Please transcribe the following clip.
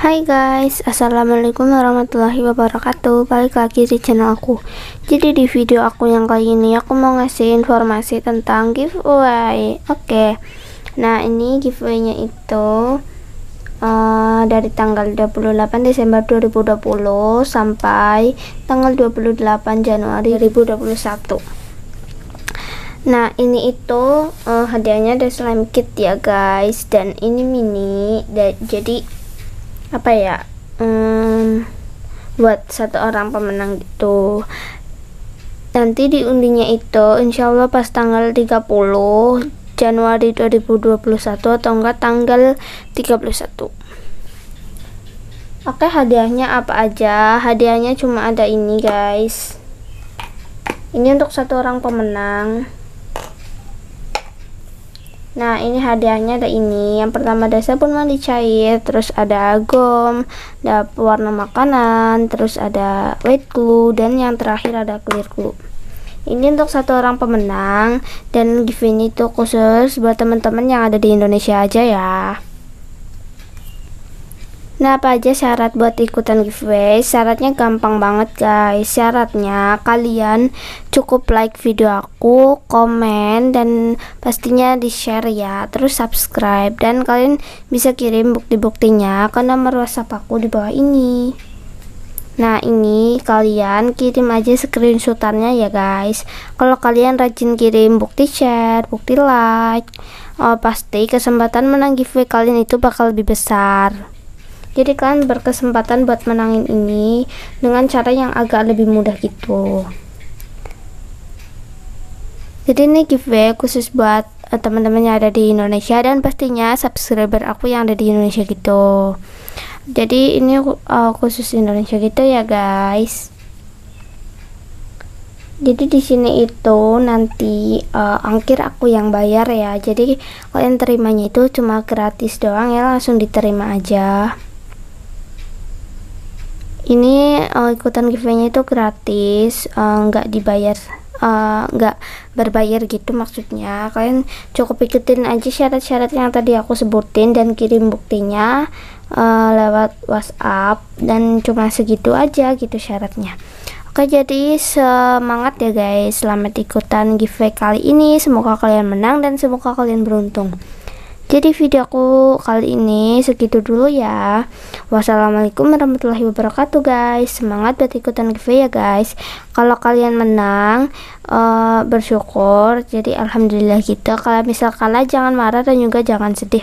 Hai guys, assalamualaikum warahmatullahi wabarakatuh Balik lagi di channel aku Jadi di video aku yang kali ini Aku mau ngasih informasi tentang giveaway Oke okay. Nah ini giveaway-nya itu uh, Dari tanggal 28 Desember 2020 Sampai tanggal 28 Januari 2021 Nah ini itu uh, hadiahnya ada slime kit ya guys Dan ini mini da Jadi apa ya um, buat satu orang pemenang gitu nanti diundinya itu insya Allah pas tanggal 30 Januari 2021 atau enggak tanggal 31 Oke hadiahnya apa aja hadiahnya cuma ada ini guys ini untuk satu orang pemenang Nah, ini hadiahnya ada ini. Yang pertama ada sabun mandi cair, terus ada gom, ada warna makanan, terus ada white glue, dan yang terakhir ada clear glue. Ini untuk satu orang pemenang, dan giveaway itu khusus buat teman-teman yang ada di Indonesia aja ya. Nah, apa aja syarat buat ikutan giveaway? Syaratnya gampang banget, guys. Syaratnya kalian cukup like video aku, komen dan pastinya di-share ya. Terus subscribe dan kalian bisa kirim bukti-buktinya ke nomor WhatsApp aku di bawah ini. Nah, ini kalian kirim aja screenshotannya ya, guys. Kalau kalian rajin kirim bukti share, bukti like, oh, pasti kesempatan menang giveaway kalian itu bakal lebih besar jadi kalian berkesempatan buat menangin ini dengan cara yang agak lebih mudah gitu jadi ini giveaway khusus buat eh, teman-teman yang ada di Indonesia dan pastinya subscriber aku yang ada di Indonesia gitu jadi ini uh, khusus Indonesia gitu ya guys jadi di sini itu nanti uh, angkir aku yang bayar ya jadi kalian terimanya itu cuma gratis doang ya langsung diterima aja ini uh, ikutan giveaway-nya itu gratis eh, nggak uh, dibayar eh, nggak uh, berbayar gitu maksudnya kalian cukup ikutin aja syarat-syarat yang tadi aku sebutin dan kirim buktinya uh, lewat WhatsApp dan cuma segitu aja gitu syaratnya Oke jadi semangat ya guys selamat ikutan giveaway kali ini semoga kalian menang dan semoga kalian beruntung jadi video aku kali ini segitu dulu ya. Wassalamualaikum warahmatullahi wabarakatuh guys. Semangat buat ikutan giveaway ya guys. Kalau kalian menang uh, bersyukur. Jadi alhamdulillah gitu. Kalau misal kalah jangan marah dan juga jangan sedih.